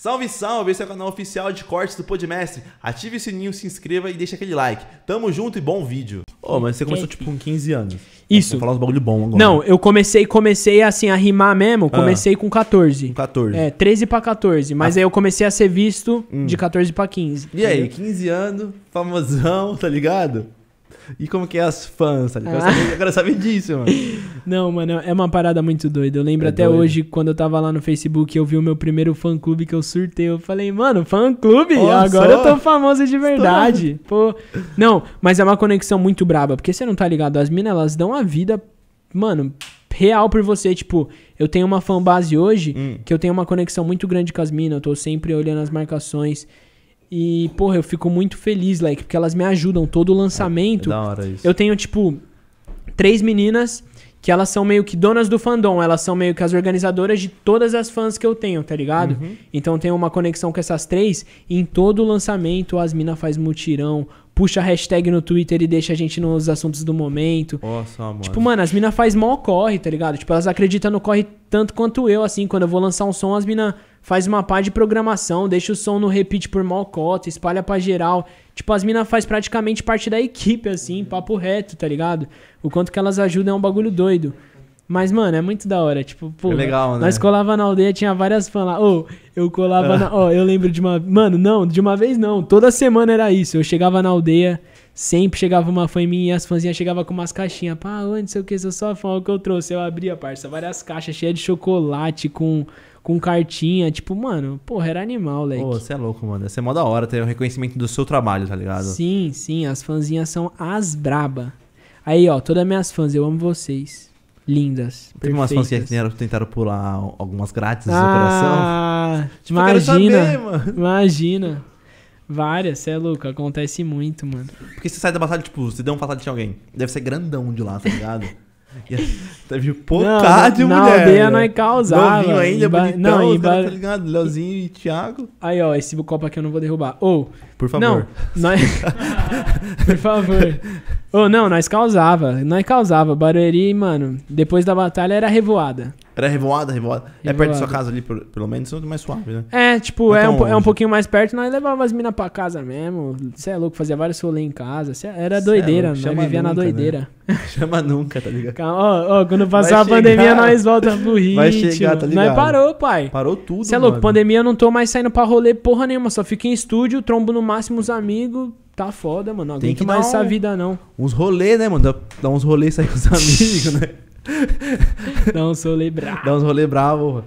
Salve, salve! Esse é o canal oficial de cortes do Podmestre. Ative o sininho, se inscreva e deixa aquele like. Tamo junto e bom vídeo. Ô, oh, mas você começou tipo com 15 anos. Isso. Vou falar uns bagulho bom agora. Não, eu comecei, comecei assim a rimar mesmo, ah. comecei ah, com 14. 14. É, 13 pra 14. Mas ah. aí eu comecei a ser visto hum. de 14 pra 15. E aí, 15 anos, famosão, tá ligado? E como que é as fãs, sabe? Tá ligado? ah. eu quero saber disso, mano. Não, mano, é uma parada muito doida. Eu lembro é até doido. hoje, quando eu tava lá no Facebook, eu vi o meu primeiro fã-clube que eu surtei. Eu falei, mano, fã-clube? Oh, agora só. eu tô famoso de verdade. Estou... Pô. Não, mas é uma conexão muito braba, porque você não tá ligado. As minas, elas dão a vida, mano, real por você. Tipo, eu tenho uma fanbase hoje hum. que eu tenho uma conexão muito grande com as minas. Eu tô sempre olhando as marcações. E, porra, eu fico muito feliz, like, porque elas me ajudam. Todo o lançamento. É, é da hora isso. Eu tenho, tipo, três meninas que elas são meio que donas do fandom, elas são meio que as organizadoras de todas as fãs que eu tenho, tá ligado? Uhum. Então tem uma conexão com essas três, em todo o lançamento as mina faz mutirão, puxa a hashtag no Twitter e deixa a gente nos assuntos do momento. Nossa, mano. Tipo, mano, as mina faz mó corre, tá ligado? Tipo, elas acreditam no corre tanto quanto eu, assim, quando eu vou lançar um som, as mina faz uma pá de programação, deixa o som no repeat por cota, espalha pra geral. Tipo, as minas faz praticamente parte da equipe, assim, papo reto, tá ligado? O quanto que elas ajudam é um bagulho doido. Mas, mano, é muito da hora. Tipo, pô. É legal, né? Nós colava na aldeia, tinha várias fãs lá. Ô, oh, eu colava na. Ó, oh, eu lembro de uma. Mano, não, de uma vez não. Toda semana era isso. Eu chegava na aldeia, sempre chegava uma fã em mim e as fãzinhas chegavam com umas caixinhas. Pá, onde não sei o que, sou só fã, o que eu trouxe. Eu abria, parça, várias caixas cheias de chocolate com. Com cartinha, tipo, mano, porra, era animal, leque. Pô, você é louco, mano. Você é mó da hora ter o um reconhecimento do seu trabalho, tá ligado? Sim, sim, as fãzinhas são as braba. Aí, ó, todas minhas fãs, eu amo vocês lindas. Teve umas fãs que tentaram, pular algumas grátis no ah, coração. Tipo, imagina, saber, mano. imagina. Várias, você é louco, acontece muito, mano. Porque você sai da batalha, tipo, você deu um fatality de alguém. Deve ser grandão de lá, tá ligado? Teve pocá de mulher. Na aldeia nós é causava. Novinho ainda, imba... bonitão, não, imba... cara, tá ligado? Leozinho e Thiago. Aí, ó, esse copo aqui eu não vou derrubar. Ou... Oh, Por favor. Não, nós... Por favor. Oh, não, nós causava. Nós causava. Barueri, mano, depois da batalha era revoada. Era revoada, revoada. revoada. É perto da sua casa ali, pelo menos, é mais suave, né? É, tipo, é, é, é um, é um pouquinho mais perto. Nós levava as minas pra casa mesmo. Você é louco, fazia vários rolê em casa. Cê era doideira, é nós vivia nunca, na né? doideira. Né? Chama nunca, tá ligado? oh, oh, quando passar a chegar. pandemia, nós voltamos pro ritmo. Vai chegar, tá ligado? Nós parou, pai. Parou tudo, Você é louco, mano. pandemia eu não tô mais saindo pra rolê porra nenhuma. Só fico em estúdio, trombo no máximo os amigos tá foda, mano. Alguém Tem que, que mais essa vida, não. Uns rolê, né, mano? Dá, uns rolê sair com os amigos, né? dá uns rolê bravo. Dá uns rolê bravo.